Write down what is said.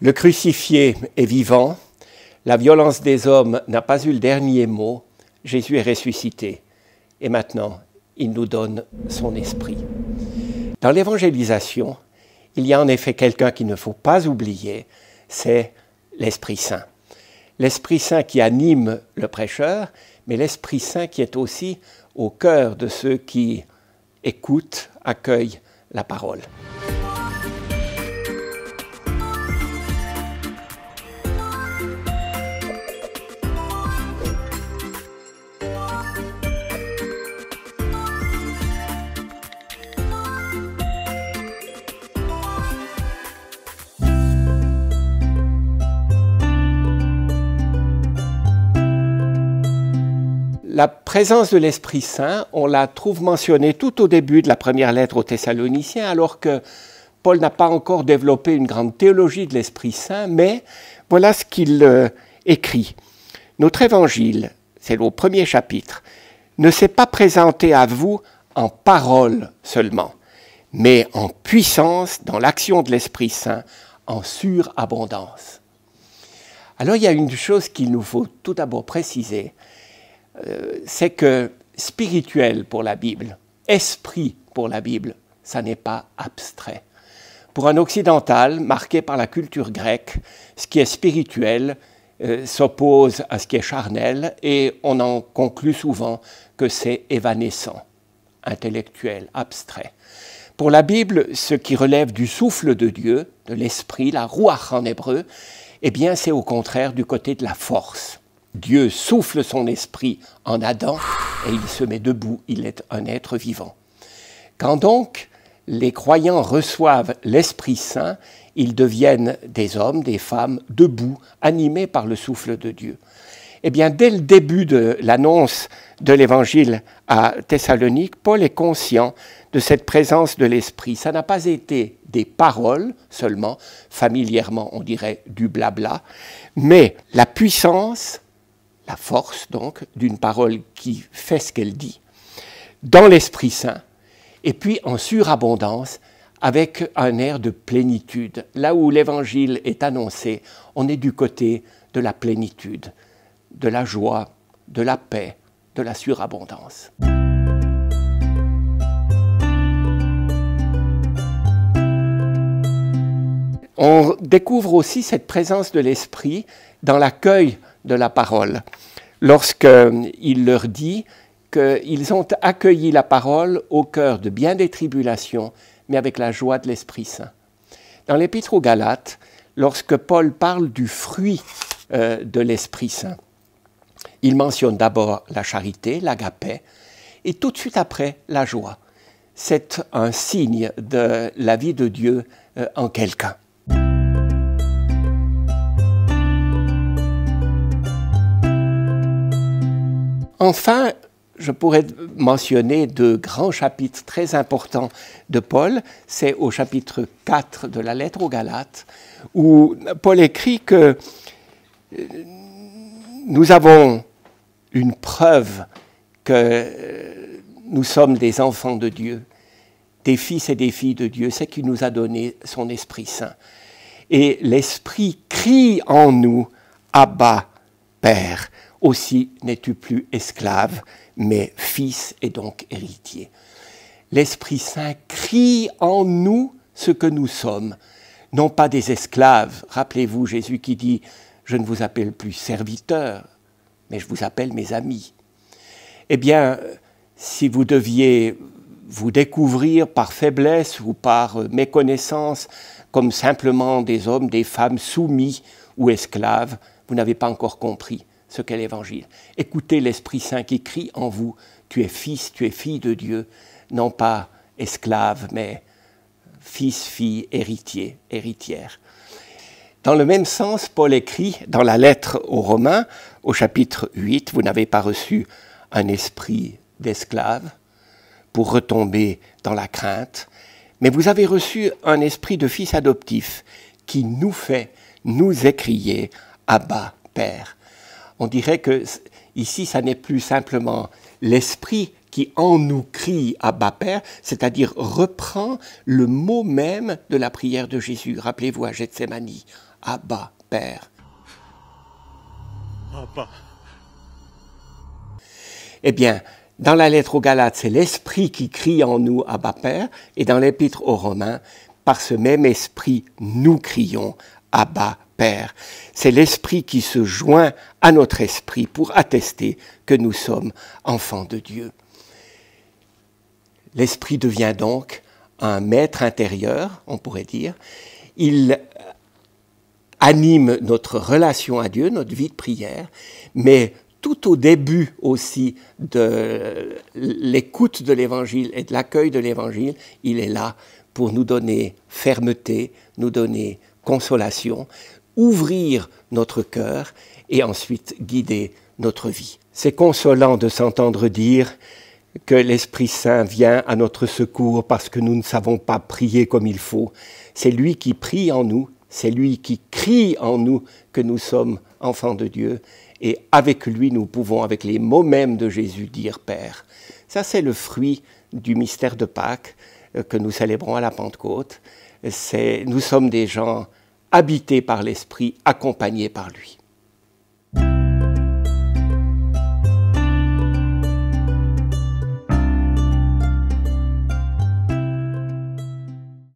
Le crucifié est vivant, la violence des hommes n'a pas eu le dernier mot, Jésus est ressuscité, et maintenant il nous donne son esprit. Dans l'évangélisation, il y a en effet quelqu'un qu'il ne faut pas oublier, c'est l'Esprit Saint. L'Esprit Saint qui anime le prêcheur, mais l'Esprit Saint qui est aussi au cœur de ceux qui écoutent, accueillent la parole. la présence de l'Esprit Saint, on la trouve mentionnée tout au début de la première lettre aux Thessaloniciens, alors que Paul n'a pas encore développé une grande théologie de l'Esprit Saint, mais voilà ce qu'il euh, écrit. Notre évangile, c'est le premier chapitre, ne s'est pas présenté à vous en parole seulement, mais en puissance dans l'action de l'Esprit Saint, en surabondance. Alors il y a une chose qu'il nous faut tout d'abord préciser, euh, c'est que spirituel pour la Bible, esprit pour la Bible, ça n'est pas abstrait. Pour un occidental marqué par la culture grecque, ce qui est spirituel euh, s'oppose à ce qui est charnel et on en conclut souvent que c'est évanescent, intellectuel, abstrait. Pour la Bible, ce qui relève du souffle de Dieu, de l'esprit, la ruach » en hébreu, eh bien c'est au contraire du côté de la force. Dieu souffle son esprit en Adam et il se met debout, il est un être vivant. Quand donc les croyants reçoivent l'Esprit Saint, ils deviennent des hommes, des femmes, debout, animés par le souffle de Dieu. Eh bien, dès le début de l'annonce de l'Évangile à Thessalonique, Paul est conscient de cette présence de l'Esprit. Ça n'a pas été des paroles seulement, familièrement on dirait du blabla, mais la puissance la force donc d'une parole qui fait ce qu'elle dit, dans l'Esprit Saint, et puis en surabondance, avec un air de plénitude. Là où l'Évangile est annoncé, on est du côté de la plénitude, de la joie, de la paix, de la surabondance. On découvre aussi cette présence de l'Esprit dans l'accueil de la parole, lorsqu'il leur dit qu'ils ont accueilli la parole au cœur de bien des tribulations, mais avec la joie de l'Esprit Saint. Dans l'Épître aux Galates, lorsque Paul parle du fruit euh, de l'Esprit Saint, il mentionne d'abord la charité, l'agapé, et tout de suite après la joie. C'est un signe de la vie de Dieu euh, en quelqu'un. Enfin, je pourrais mentionner deux grands chapitres très importants de Paul. C'est au chapitre 4 de la lettre aux Galates, où Paul écrit que euh, nous avons une preuve que euh, nous sommes des enfants de Dieu, des fils et des filles de Dieu, c'est qu'il nous a donné son Esprit Saint. Et l'Esprit crie en nous, Abba, Père. Aussi n'es-tu plus esclave, mais fils et donc héritier. L'Esprit Saint crie en nous ce que nous sommes, non pas des esclaves. Rappelez-vous Jésus qui dit, je ne vous appelle plus serviteur, mais je vous appelle mes amis. Eh bien, si vous deviez vous découvrir par faiblesse ou par méconnaissance comme simplement des hommes, des femmes soumis ou esclaves, vous n'avez pas encore compris ce qu'est l'Évangile. Écoutez l'Esprit Saint qui crie en vous, tu es fils, tu es fille de Dieu, non pas esclave, mais fils, fille, héritier, héritière. Dans le même sens, Paul écrit dans la lettre aux Romains, au chapitre 8, Vous n'avez pas reçu un esprit d'esclave pour retomber dans la crainte, mais vous avez reçu un esprit de fils adoptif qui nous fait nous écrier Abba, Père on dirait que ici, ça n'est plus simplement l'esprit qui en nous crie à bas père, c'est-à-dire reprend le mot même de la prière de Jésus. Rappelez-vous à Gethsemane, Abba, père. Abba. Eh bien, dans la lettre aux Galates, c'est l'esprit qui crie en nous à bas père, et dans l'épître aux Romains, par ce même esprit, nous crions à bas Père. C'est l'Esprit qui se joint à notre esprit pour attester que nous sommes enfants de Dieu. L'Esprit devient donc un maître intérieur, on pourrait dire. Il anime notre relation à Dieu, notre vie de prière, mais tout au début aussi de l'écoute de l'Évangile et de l'accueil de l'Évangile, il est là pour nous donner fermeté, nous donner consolation, ouvrir notre cœur et ensuite guider notre vie. C'est consolant de s'entendre dire que l'Esprit Saint vient à notre secours parce que nous ne savons pas prier comme il faut. C'est lui qui prie en nous, c'est lui qui crie en nous que nous sommes enfants de Dieu et avec lui nous pouvons, avec les mots mêmes de Jésus, dire Père. Ça c'est le fruit du mystère de Pâques euh, que nous célébrons à la Pentecôte. C'est nous sommes des gens habité par l'Esprit, accompagné par lui.